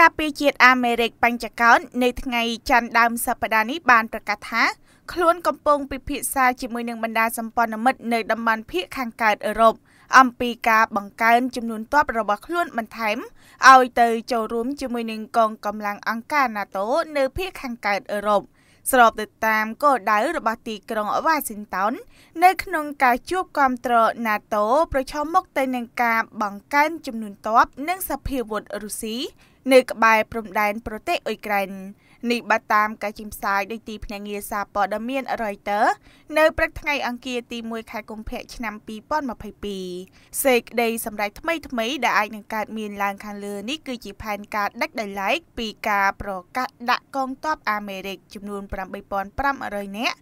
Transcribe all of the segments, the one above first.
ការពារជាតិអាមេរិកបញ្ចកោននៅថ្ងៃច័ន្ទដើមសប្តាហ៍នេះបានប្រកាសថា ខ្លួនកំពុងពិភាក្សាជាមួយនឹងបណ្ដាសម្ព័ន្ធមិត្តនៅតំបន់ភាគខាងកើតអឺរ៉ុបអំពីការបង្កើនចំនួនទ័ពរបស់ខ្លួនបន្ថែមឲ្យទៅចូលរួមជាមួយនឹងកងកម្លាំងអង្គការ NATO នៅភាគខាងកើតអឺរ៉ុបស្របទៅតាមគោលដៅរបស់ទីក្រុង Washington នៅក្នុងការជួបគាំទ្រ NATO ប្រឈមមុខទៅនឹងការបង្កើនចំនួនទ័ពនិងសភាវុធរុស្ស៊ីនៅក្បែរព្រំដែនប្រទេសអ៊ុយក្រែននេះបើតាមការចេញផ្សាយដោយទីភ្នាក់ងារសារព័ត៌មាន Reuters នៅព្រឹកថ្ងៃអង្គារទី1ខែកុម្ភៈឆ្នាំ2022សេចក្តីសម្រេចថ្មីថ្មីដែលអាចនឹងកើតមានឡើងខាងលើនេះគឺជាផែនការដាច់ដោយឡែកពីការប្រកាសដាក់កងទ័ពអាមេរិកចំនួន8500នាក់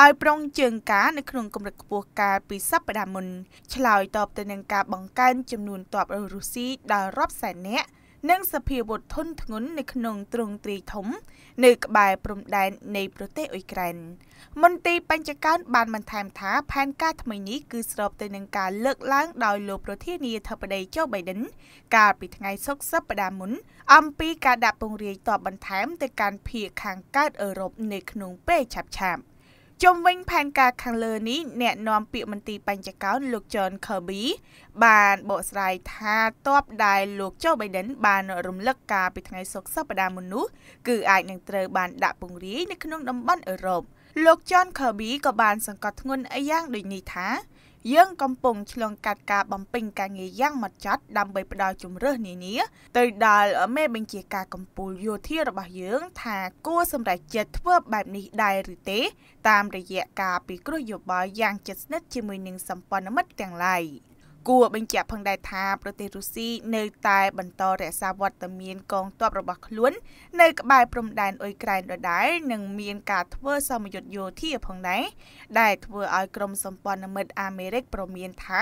ឲ្យប្រុងជើងការនៅក្នុងកម្រិតខ្ពស់កាលពីសប្តាហ៍មុនឆ្លើយតបទៅនឹងការបង្កើនចំនួនទ័ពរុស្ស៊ីដល់រាប់សែននាក់និងសភាវុធធុនធ្ងន់នៅក្នុងទ្រង់ទ្រីធំ នៅក្បែរព្រំដែននៃប្រទេសអ៊ុយក្រែនមន្ត្រីបញ្ចកានបានបន្ថែមថាផែនការថ្មីនេះគឺស្របទៅនឹងការលើកឡើងដោយលោកប្រធានាធិបតីโจ Biden កាលពីថ្ងៃសុក្រសប្តាហ៍មុនអំពីការដាក់ពង្រាយទ័ពបន្ថែមទៅកាន់ភៀកខាងកើតអឺរ៉ុបនៅក្នុងពេលឆាប់ៗជុំវិញផែនការខាងលើនេះអ្នកនាំពាក្យមន្ត្រីបញ្ចកោនលោក John Kirby បានបកស្រាយថាតបដែលលោក Joe Biden បានរំលឹកការពីថ្ងៃសុក្រសប្តាហ៍មុននោះគឺអាចនឹងត្រូវបានដាក់ពង្រាយនៅក្នុងតំបន់អឺរ៉ុបលោក John Kirby ក៏បាន សង្កត់ធ្ងន់អីយ៉ាងដូចនេះថាយើងកំពុងឆ្លងកាត់ការបំពេញការងារយ៉ាងម៉ត់ចត់ដើម្បីផ្ដល់ជំរឿសនានាទៅដល់មេបញ្ជាការកម្ពុជាយោធារបស់យើង ថា គួរសម្រេចចិត្តធ្វើបែបនេះដែរឬទេតាមរយៈការពិគ្រោះយោបល់យ៉ាងជិតស្និទ្ធជាមួយនឹងសម្ព័ន្ធមិត្តទាំងឡាយ។គួរបញ្ជាក់ផងដែរថាប្រទេសរុស្ស៊ីនៅតែបន្តរក្សាវត្តមានកងទ័ពរបស់ខ្លួននៅ ក្បែរព្រំដែនអ៊ុយក្រែនដដែលនិងមានការធ្វើសមយុទ្ធយោធាផងដែរដែលធ្វើឲ្យក្រុមសម្ព័ន្ធមិត្តអាមេរិក ប្រមានថា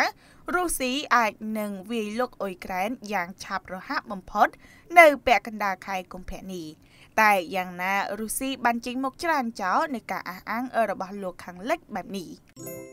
រុស្ស៊ីអាចនឹងវាយលុកអ៊ុយក្រែនយ៉ាងឆាប់រហ័សបំផុត នៅពាក់កណ្ដាលខែកុម្ភៈនេះតែយ៉ាងណារុស្ស៊ីបានចេញមុខច្រានចោលនៃការអះអាងរបស់លោកខាងលិចបែបនេះ